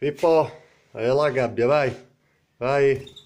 Fippo, aí lá, Gabi, vai. Vai.